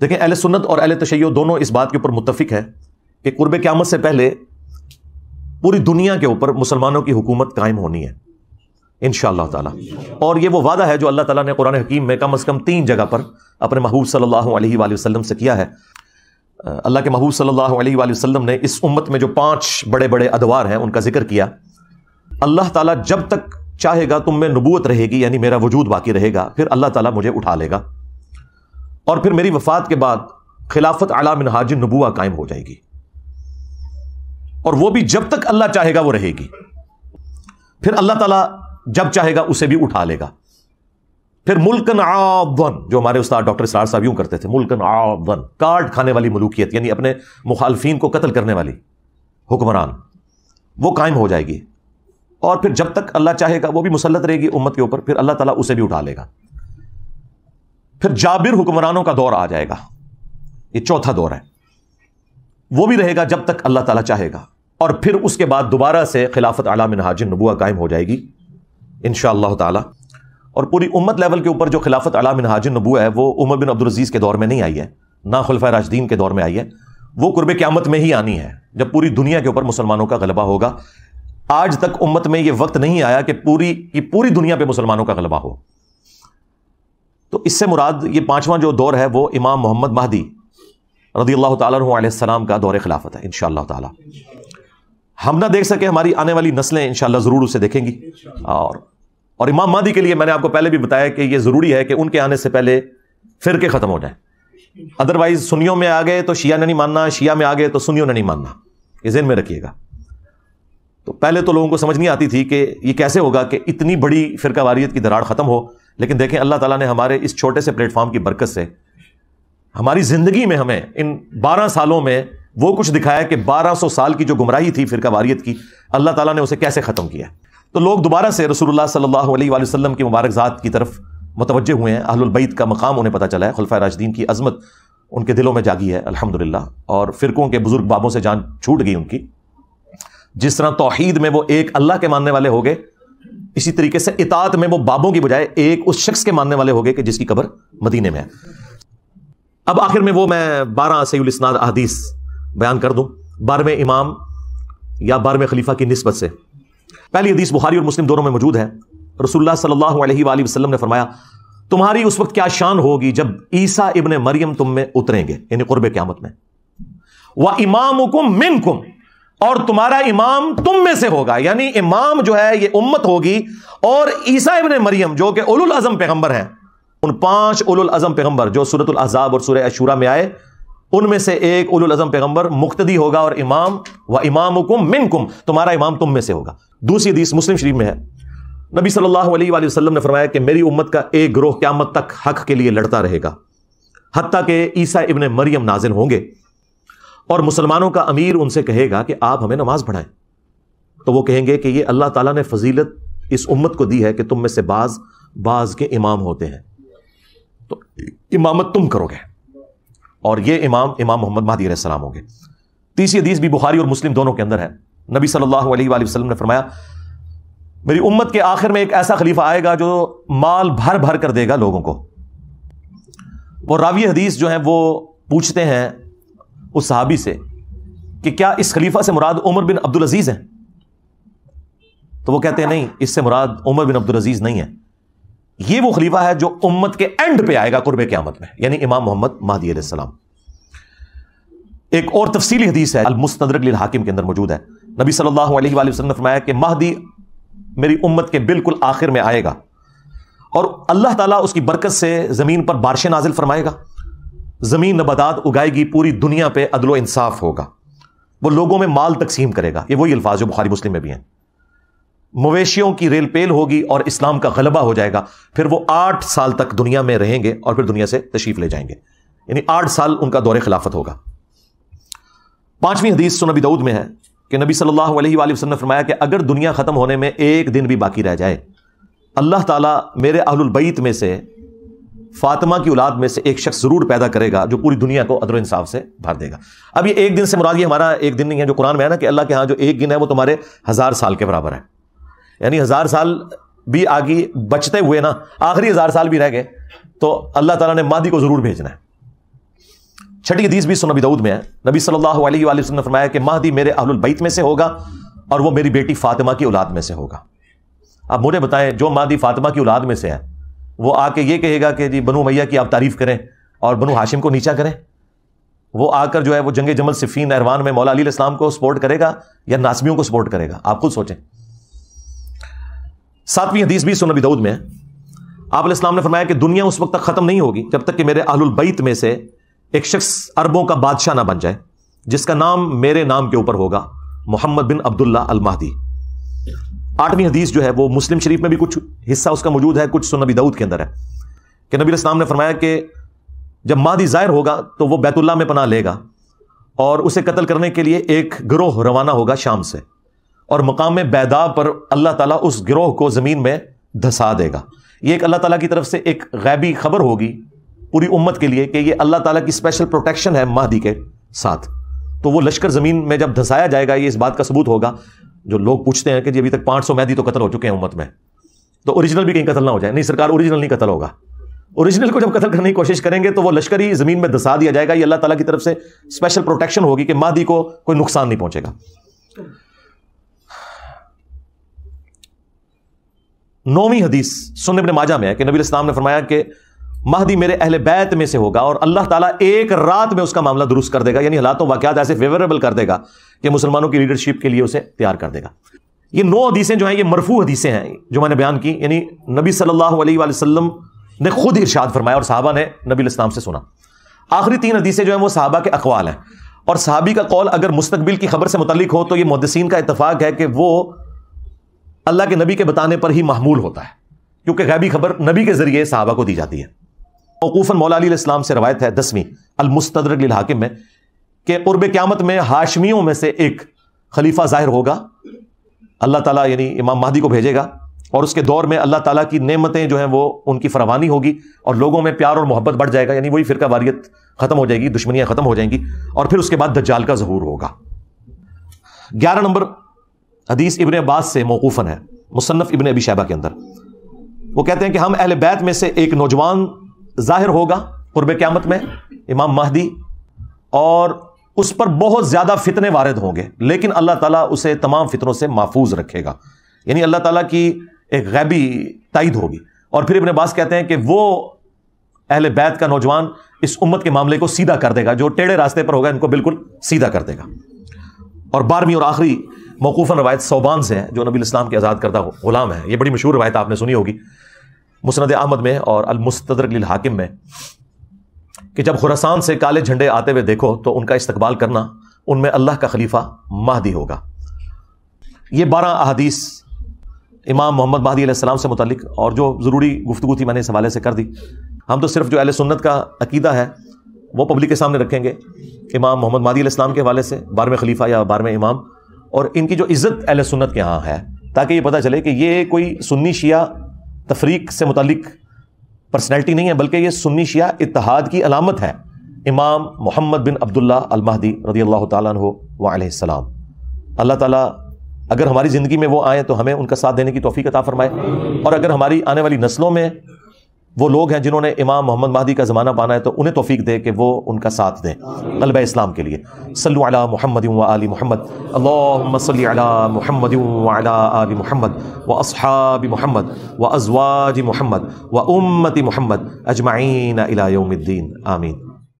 देखें अहल सुन्नत और अहल तशैय दोनों इस बात के ऊपर मुतफिक है कि कुर्ब क्यामत से पहले पूरी दुनिया के ऊपर मुसलमानों की हुकूमत कायम होनी है इन शाह और ये वो वादा है जो अल्लाह ताला ने कुरान हकीम में कम अज़ कम तीन जगह पर अपने महबूब सल्लल्लाहु अलैहि वसल्लम से किया है अल्लाह के महबूब सल्लल्लाहु अलैहि वसल्लम ने इस उम्मत में जो पांच बड़े बड़े अदवार हैं उनका जिक्र किया अल्लाह ताला जब तक चाहेगा तुम में नबूत रहेगी यानी मेरा वजूद बाकी रहेगा फिर अल्लाह ताला मुझे उठा लेगा और फिर मेरी वफात के बाद खिलाफत आला मिनहाज नबुआ कायम हो जाएगी और वो भी जब तक अल्लाह चाहेगा वो रहेगी फिर अल्लाह ताला जब चाहेगा उसे भी उठा लेगा फिर मुल्कन आवन जो हमारे उस्ताद डॉक्टर सरार साहब यूं करते थे मुल्कन आवन कार्ड खाने वाली मलूकियत यानी अपने मुखालफी को कत्ल करने वाली हुक्मरान वो कायम हो जाएगी और फिर जब तक अल्लाह चाहेगा वो भी मुसलत रहेगी उम्मत के ऊपर फिर अल्लाह ताला उसे भी उठा लेगा फिर जाबिर हुक्मरानों का दौर आ जाएगा ये चौथा दौर है वो भी रहेगा जब तक अल्लाह ताला चाहेगा और फिर उसके बाद दोबारा से खिलाफत आला हाजिन नबुआ कायम हो जाएगी इन ताला और पूरी उम्मत लेवल के ऊपर जो खिलाफत अला मिनहाजिन नबुआ है वह उमर बिन अब्दुलजीज़ के दौर में नहीं आई है ना खुलफा राजदीन के दौर में आई है वो कुरब क्यामत में ही आनी है जब पूरी दुनिया के ऊपर मुसलमानों का गलबा होगा आज तक उम्मत में ये वक्त नहीं आया कि पूरी की पूरी दुनिया पर मुसलमानों का गलबा हो तो इससे मुराद ये पांचवा जो दौर है वो इमाम मोहम्मद महदी रदी अल्लाह तलाम का दौर खिलाफत है इन शाह हम ना देख सके हमारी आने वाली नस्लें इन ज़रूर उसे देखेंगी और और इमाम मादी के लिए मैंने आपको पहले भी बताया कि यह ज़रूरी है कि उनके आने से पहले फिरके ख़त्म हो जाए अदरवाइज सुनियों में आ गए तो शिया ने नहीं मानना शिया में आ गए तो सुनियों ने नहीं मानना ये जेन में रखिएगा तो पहले तो लोगों को समझ नहीं आती थी कि ये कैसे होगा कि इतनी बड़ी फिरकावारियत की दरार ख़त्म हो लेकिन देखें अल्लाह ताला ने हमारे इस छोटे से प्लेटफॉर्म की बरकत से हमारी ज़िंदगी में हमें इन बारह सालों में वो कुछ दिखाया कि बारह सौ साल की जो गुमराही थी फिर वारियत की अल्लाह ताला ने उसे कैसे ख़त्म किया तो लोग दोबारा से रसूलुल्लाह सल्लल्लाहु अलैहि वसल्लम की मुबारकजात की तरफ मुतवजह हुए हैं अहलबैत का मकाम उन्हें पता चला है खुलफा राजदीन की अजमत उनके दिलों में जागी है अल्हम्दुलिल्लाह और फ़िरक़ों के बुज़ुर्ग बाबों से जान छूट गई उनकी जिस तरह तोहहीद में वो एक अल्लाह के मानने वाले हो गए इसी तरीके से इतात में वो बाबों की बजाय एक उस शख्स के मानने वाले हो गए कि जिसकी कबर मदीने में है अब आखिर में वो मैं बारह सैलनाद अदीस बयान कर दूं बारहवें इमाम या बारहवें खलीफा की नस्बत से पहली हदीस बुखारी और मुस्लिम दोनों में मौजूद है रसुल्ला सल्लल्लाहु ने फरमाया तुम्हारी उस वक्त क्या शान होगी जब ईसा इबन मरियम तुम में उतरेंगे यानी कुर्ब क्यामत में वह इमाम और तुम्हारा इमाम तुम में से होगा यानी इमाम जो है ये उम्मत होगी और ईसा इबन मरियम जो कि उलुल अजम पैगंबर हैं उन पांच उलुल अजम पैगंबर जो सूरत अजाब और सूर्य अशूरा में आए उनमें से एक उलुल अजम पैगंबर मुख्तदी होगा और इमाम व इमाम मिन कुम तुम्हारा इमाम तुम में से होगा दूसरी दीस मुस्लिम शरीफ में है नबी सल्लल्लाहु अलैहि वसल्लम ने फरमाया कि मेरी उम्मत का एक ग्रोह क्यामत तक हक के लिए लड़ता रहेगा हती के ईसा इबन मरियम नाजिल होंगे और मुसलमानों का अमीर उनसे कहेगा कि आप हमें नमाज पढ़ाएं तो वो कहेंगे कि ये अल्लाह ताला ने फजीलत इस उम्मत को दी है कि तुम में से बाज बाज के इमाम होते हैं तो इमामत तुम करोगे और ये इमाम इमाम मोहम्मद महदी सलाम होंगे तीसरी हदीस भी बुखारी और मुस्लिम दोनों के अंदर है नबी सल्लल्लाहु अलैहि वसल्लम ने फरमाया मेरी उम्मत के आखिर में एक ऐसा खलीफा आएगा जो माल भर भर कर देगा लोगों को वो रावी हदीस जो है वो पूछते हैं उस सहाबी से कि क्या इस खलीफा से मुराद उमर बिन अब्दुल अजीज है तो वो कहते हैं नहीं इससे मुराद उमर बिन अब्दुल अजीज नहीं है ये वो खलीफा है जो उम्मत के एंड पे आएगा कुर्ब क्यामत में यानी इमाम मोहम्मद महदी सलाम एक और तफसीली हदीस है अलमुस्तरक हाकिम के अंदर मौजूद है नबी सल्लल्लाहु अलैहि वसल्लम ने फरमाया कि महदी मेरी उम्मत के बिल्कुल आखिर में आएगा और अल्लाह ताला उसकी बरकत से ज़मीन पर बारिशें नाजिल फरमाएगा ज़मीन नबादात उगाएगी पूरी दुनिया पर अदलो इंसाफ होगा वह लोगों में माल तकसीम करेगा ये वही अल्फाज जो बुखारी मुस्लिम में भी हैं मवेशियों की रेल पेल होगी और इस्लाम का गलबा हो जाएगा फिर वो आठ साल तक दुनिया में रहेंगे और फिर दुनिया से तशीफ ले जाएंगे यानी आठ साल उनका दौरे खिलाफत होगा पांचवीं हदीस सुनबी दाऊद में है कि नबी सल्लल्लाहु अलैहि वसल्लम ने फरमाया कि अगर दुनिया ख़त्म होने में एक दिन भी बाकी रह जाए अल्लाह ताला मेरे अहलबैत में से फातिमा की औलाद में से एक शख्स जरूर पैदा करेगा जो पूरी दुनिया को अदर इंसाफ से भर देगा अब ये एक दिन से मुराद ये हमारा एक दिन नहीं है जो कुरान में है ना कि अल्लाह के यहाँ जो एक दिन है वो तुम्हारे हज़ार साल के बराबर है यानी हज़ार साल भी आगे बचते हुए ना आखिरी हज़ार साल भी रह गए तो अल्लाह तला ने मादी को ज़रूर भेजना है छठी हदीस भी सुनबी दाऊद में है नबी सल्लल्लाहु अलैहि वसल्लम ने फरमाया कि महदी मेरे बैत में से होगा और वो मेरी बेटी फातिमा की औलाद में से होगा अब मुझे बताएं जो मादी फातिमा की औलाद में से है वो आके ये कहेगा कि जी बनू मैया की आप तारीफ़ करें और बनू हाशिम को नीचा करें वो आकर जो है वो जंग जमल सिफीन अरवान में मौला अली इस्लाम को सपोर्ट करेगा या नासमियों को सपोर्ट करेगा आप खुद सोचें सातवीं हदीस भी सुनबी दऊद में आप इस्लाम ने फरमाया कि दुनिया उस वक्त तक ख़त्म नहीं होगी जब तक कि मेरे अहलबैत में से एक शख्स अरबों का बादशाह ना बन जाए जिसका नाम मेरे नाम के ऊपर होगा मोहम्मद बिन अब्दुल्ला अलमादी आठवीं हदीस जो है वो मुस्लिम शरीफ में भी कुछ हिस्सा उसका मौजूद है कुछ सुनबी दाऊद के अंदर है कि नबी इस्लाम ने फरमाया कि जब मादी ज़ाहिर होगा तो वो बैतुल्ला में पना लेगा और उसे कत्ल करने के लिए एक ग्रोह रवाना होगा शाम से और मकाम बैदा पर अल्लाह ताला उस ग्रोह को ज़मीन में धसा देगा ये एक अल्लाह ताला की तरफ से एक गैबी खबर होगी पूरी उम्मत के लिए कि ये अल्लाह ताला की स्पेशल प्रोटेक्शन है महदी के साथ तो वो लश्कर ज़मीन में जब धसाया जाएगा ये इस बात का सबूत होगा जो लोग पूछते हैं कि जी अभी तक 500 सौ मैदी तो कतल हो चुके हैं उम्मत में तो ओरिजिनल भी कहीं कतल ना हो जाए नहीं सरकार ओरिजिनल नहीं कतल होगा ओरिजिनल को जब कतल करने की कोशिश करेंगे तो वो लश्करी ज़मीन में दसा दिया जाएगा ये अल्लाह ताला की तरफ से स्पेशल प्रोटेक्शन होगी कि मादी को कोई नुकसान नहीं पहुंचेगा नौवीं हदीस सुनने अपने माजा में है कि नबी इस्लाम ने फरमाया कि महदी मेरे अहले बैत में से होगा और अल्लाह ताला एक रात में उसका मामला दुरुस्त कर देगा यानी हालातों वाकत ऐसे फेवरेबल कर देगा कि मुसलमानों की लीडरशिप के लिए उसे तैयार कर देगा ये नौ हदीसें जो हैं ये मरफू हदीसें हैं जो मैंने बयान की यानी नबी सल्लल्लाहु अलैहि वसल्लम ने खुद इर्शाद फरमाया और साहबा ने नबी इस्लाम से सुना आखिरी तीन हदीसें जो हैं वो साहबा के अकवाल हैं और साहबी का कौल अगर मुस्तबिल की खबर से मुतलिक हो तो ये मुदसिन का इतफाक है कि वो अल्लाह के नबी के बताने पर ही महमूल होता है क्योंकि गैबी खबर नबी के जरिए साहबा को दी जाती है मौकूफन मौला से रवायत है दसवीं अलमुस्तर हाकिम में कि उर्ब क़्यामत में हाशमियों में से एक खलीफा ज़ाहिर होगा अल्लाह ताला यानी इमाम महदी को भेजेगा और उसके दौर में अल्लाह ताला की नेमतें जो हैं वो उनकी फरवानी होगी और लोगों में प्यार और मोहब्बत बढ़ जाएगा यानी वही फिरका वारियत ख़त्म हो जाएगी दुश्मनियाँ ख़त्म हो जाएंगी और फिर उसके बाद दज्जाल का जहूर होगा ग्यारह नंबर हदीस इबन अब्बास से मौकूफ़न है मुसनफ़ इबन अबी शैबा के अंदर वो कहते हैं कि हम अहल बैत में से एक नौजवान जाहिर होगा कुर्ब क्यामत में इमाम महदी और उस पर बहुत ज़्यादा फितने वारद होंगे लेकिन अल्लाह तला उसे तमाम फितरों से महफूज रखेगा यानी अल्लाह ताला की एक गैबी तइद होगी और फिर इबन बास कहते हैं कि वो अहल बैत का नौजवान इस उम्मत के मामले को सीधा कर देगा जो टेढ़े रास्ते पर होगा इनको बिल्कुल सीधा कर देगा और बारहवीं और आखिरी मौकूफ़ा रवायत सोबान से है जो नबी इस्लाम के आज़ाद करदा गुलाम है यह बड़ी मशहूर रवायत आपने सुनी होगी मुसनद अहमद में और अलमुस्तरक हाकिम में कि जब खुरासान से काले झंडे आते हुए देखो तो उनका इस्तकबाल करना उनमें अल्लाह का खलीफा माहदी होगा ये बारह अहदीस इमाम मोहम्मद महदी सलाम से मुतलिक और जो ज़रूरी गुफ्तु थी मैंने इस हवाले से कर दी हम तो सिर्फ जो अहल सुन्नत का अकीदा है वो पब्लिक के सामने रखेंगे इमाम मोहम्मद मादी इस्लाम के हवाले से बारहवें खलीफा या बारहवें इमाम और इनकी जो इज़्ज़त अहल सुन्नत के यहाँ है ताकि ये पता चले कि ये कोई सुन्नी शिया तफरीक से मुतलिक पर्सनैलिटी नहीं है बल्कि यह सुन्नी शिया इतिहाद की अलामत है इमाम मोहम्मद बिन अब्दुल्ला अलमहदी रदी अल्लाह तलाम अल्लाह ताला अगर हमारी ज़िंदगी में वो आए तो हमें उनका साथ देने की तोफ़ी कता फ़रमाए और अगर हमारी आने वाली नस्लों में वो लोग हैं जिन्होंने इमाम मोहम्मद महदी का ज़माना पाना है तो उन्हें तोफ़ी दे कि वो उनका साथ दें गलब इस्लाम के लिए सल महमद व आली मोहम्मद अल्लाहुम्मसल्लि महमद व अला आली व असहाब मोहम्मद व अजवाज मुहम्मद व उम्मती मुहम्मद अजमाइन इला आमीन